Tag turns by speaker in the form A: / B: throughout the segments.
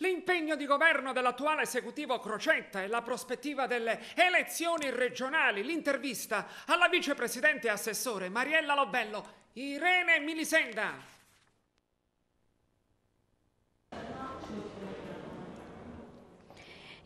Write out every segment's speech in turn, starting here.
A: L'impegno di governo dell'attuale esecutivo Crocetta e la prospettiva delle elezioni regionali, l'intervista alla vicepresidente e assessore Mariella Lobello, Irene Milisenda.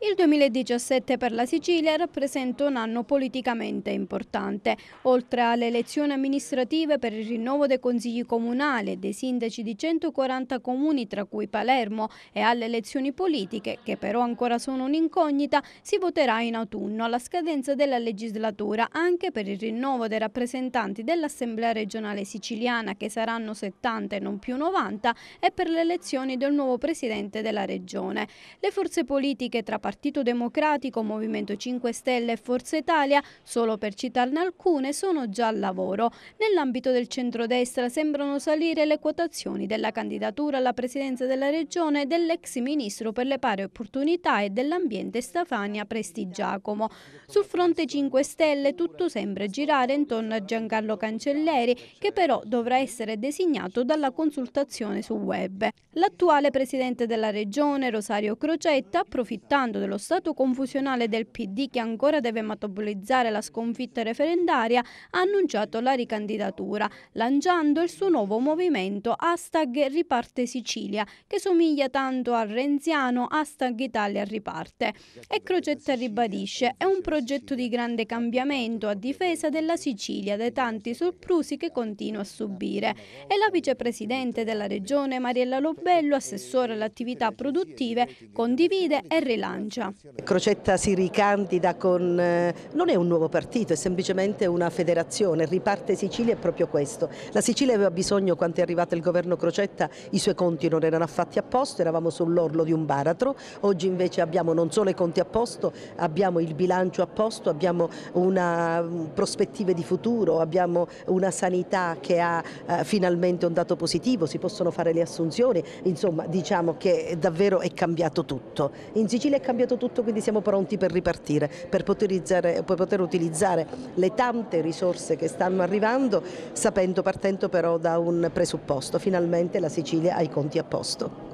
B: Il 2017 per la Sicilia rappresenta un anno politicamente importante. Oltre alle elezioni amministrative per il rinnovo dei consigli comunali e dei sindaci di 140 comuni, tra cui Palermo, e alle elezioni politiche, che però ancora sono un'incognita, si voterà in autunno alla scadenza della legislatura anche per il rinnovo dei rappresentanti dell'Assemblea regionale siciliana, che saranno 70 e non più 90, e per le elezioni del nuovo presidente della regione. Le forze politiche tra Partito Democratico, Movimento 5 Stelle e Forza Italia, solo per citarne alcune, sono già al lavoro. Nell'ambito del centrodestra sembrano salire le quotazioni della candidatura alla presidenza della regione dell'ex ministro per le pari opportunità e dell'ambiente Stefania Prestigiacomo. Sul fronte 5 Stelle tutto sembra girare intorno a Giancarlo Cancelleri, che però dovrà essere designato dalla consultazione su web. L'attuale presidente della regione, Rosario Crocetta, approfittando dello stato confusionale del PD che ancora deve metabolizzare la sconfitta referendaria, ha annunciato la ricandidatura, lanciando il suo nuovo movimento hashtag Riparte Sicilia, che somiglia tanto al renziano hashtag Italia Riparte. E Crocetta ribadisce, è un progetto di grande cambiamento a difesa della Sicilia dai tanti surplusi che continua a subire. E la vicepresidente della regione Mariella Lobello, assessore alle attività produttive, condivide e rilancia provincia.
C: Crocetta si ricandida con... Eh, non è un nuovo partito, è semplicemente una federazione, riparte Sicilia è proprio questo. La Sicilia aveva bisogno, quando è arrivato il governo Crocetta, i suoi conti non erano affatti a posto, eravamo sull'orlo di un baratro, oggi invece abbiamo non solo i conti a posto, abbiamo il bilancio a posto, abbiamo una mm, prospettive di futuro, abbiamo una sanità che ha eh, finalmente un dato positivo, si possono fare le assunzioni, insomma diciamo che davvero è cambiato tutto. In Sicilia è cambiato cambiato tutto, quindi siamo pronti per ripartire, per poter, poter utilizzare le tante risorse che stanno arrivando, sapendo, partendo però da un presupposto, finalmente la Sicilia ha i conti a posto.